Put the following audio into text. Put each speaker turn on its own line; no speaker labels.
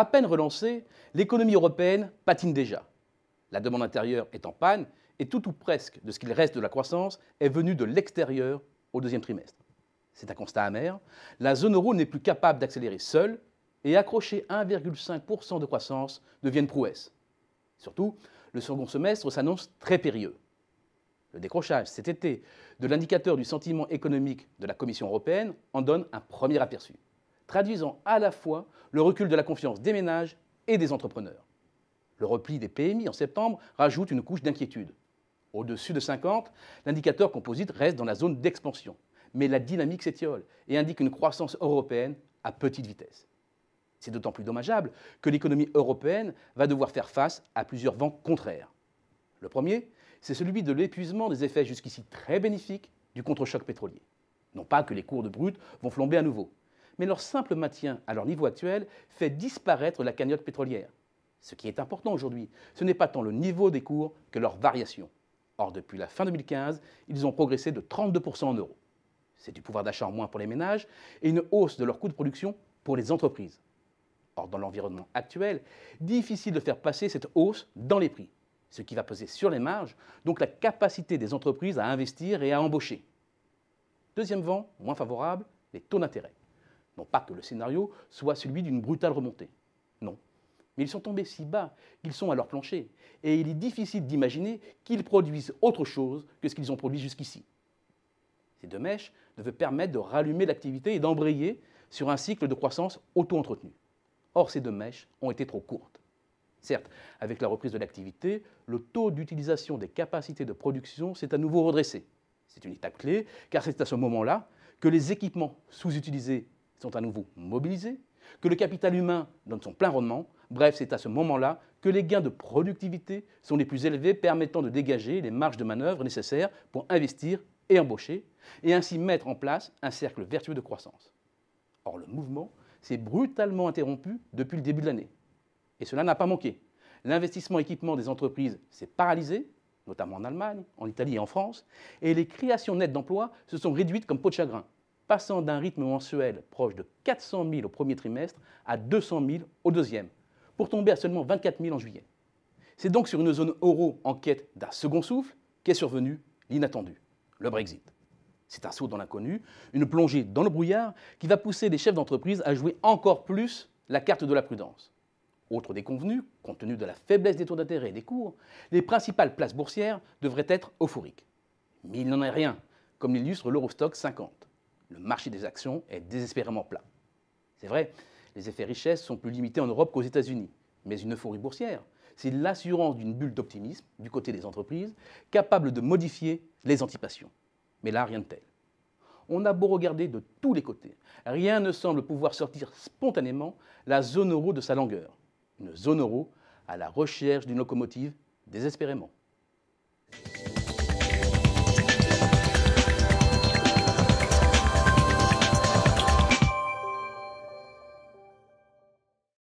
à peine relancée, l'économie européenne patine déjà. La demande intérieure est en panne et tout ou presque de ce qu'il reste de la croissance est venu de l'extérieur au deuxième trimestre. C'est un constat amer. La zone euro n'est plus capable d'accélérer seule et accrocher 1,5% de croissance devient une prouesse. Surtout, le second semestre s'annonce très périlleux. Le décrochage cet été de l'indicateur du sentiment économique de la Commission européenne en donne un premier aperçu traduisant à la fois le recul de la confiance des ménages et des entrepreneurs. Le repli des PMI en septembre rajoute une couche d'inquiétude. Au-dessus de 50, l'indicateur composite reste dans la zone d'expansion, mais la dynamique s'étiole et indique une croissance européenne à petite vitesse. C'est d'autant plus dommageable que l'économie européenne va devoir faire face à plusieurs vents contraires. Le premier, c'est celui de l'épuisement des effets jusqu'ici très bénéfiques du contre-choc pétrolier. Non pas que les cours de brut vont flamber à nouveau, mais leur simple maintien à leur niveau actuel fait disparaître la cagnotte pétrolière. Ce qui est important aujourd'hui, ce n'est pas tant le niveau des cours que leur variation. Or, depuis la fin 2015, ils ont progressé de 32% en euros. C'est du pouvoir d'achat en moins pour les ménages et une hausse de leur coûts de production pour les entreprises. Or, dans l'environnement actuel, difficile de faire passer cette hausse dans les prix, ce qui va peser sur les marges, donc la capacité des entreprises à investir et à embaucher. Deuxième vent, moins favorable, les taux d'intérêt pas que le scénario soit celui d'une brutale remontée, non. Mais ils sont tombés si bas qu'ils sont à leur plancher, et il est difficile d'imaginer qu'ils produisent autre chose que ce qu'ils ont produit jusqu'ici. Ces deux mèches devaient permettre de rallumer l'activité et d'embrayer sur un cycle de croissance auto-entretenu. Or, ces deux mèches ont été trop courtes. Certes, avec la reprise de l'activité, le taux d'utilisation des capacités de production s'est à nouveau redressé. C'est une étape clé, car c'est à ce moment-là que les équipements sous-utilisés sont à nouveau mobilisés, que le capital humain donne son plein rendement. Bref, c'est à ce moment-là que les gains de productivité sont les plus élevés, permettant de dégager les marges de manœuvre nécessaires pour investir et embaucher, et ainsi mettre en place un cercle vertueux de croissance. Or, le mouvement s'est brutalement interrompu depuis le début de l'année. Et cela n'a pas manqué. L'investissement équipement des entreprises s'est paralysé, notamment en Allemagne, en Italie et en France, et les créations nettes d'emplois se sont réduites comme peau de chagrin passant d'un rythme mensuel proche de 400 000 au premier trimestre à 200 000 au deuxième, pour tomber à seulement 24 000 en juillet. C'est donc sur une zone euro en quête d'un second souffle qu'est survenu l'inattendu, le Brexit. C'est un saut dans l'inconnu, une plongée dans le brouillard qui va pousser les chefs d'entreprise à jouer encore plus la carte de la prudence. Autre déconvenu, compte tenu de la faiblesse des taux d'intérêt et des cours, les principales places boursières devraient être euphoriques. Mais il n'en est rien, comme l'illustre l'Eurostock 50 le marché des actions est désespérément plat. C'est vrai, les effets richesse sont plus limités en Europe qu'aux États-Unis, mais une euphorie boursière, c'est l'assurance d'une bulle d'optimisme du côté des entreprises capable de modifier les anticipations. Mais là, rien de tel. On a beau regarder de tous les côtés, rien ne semble pouvoir sortir spontanément la zone euro de sa longueur. Une zone euro à la recherche d'une locomotive désespérément.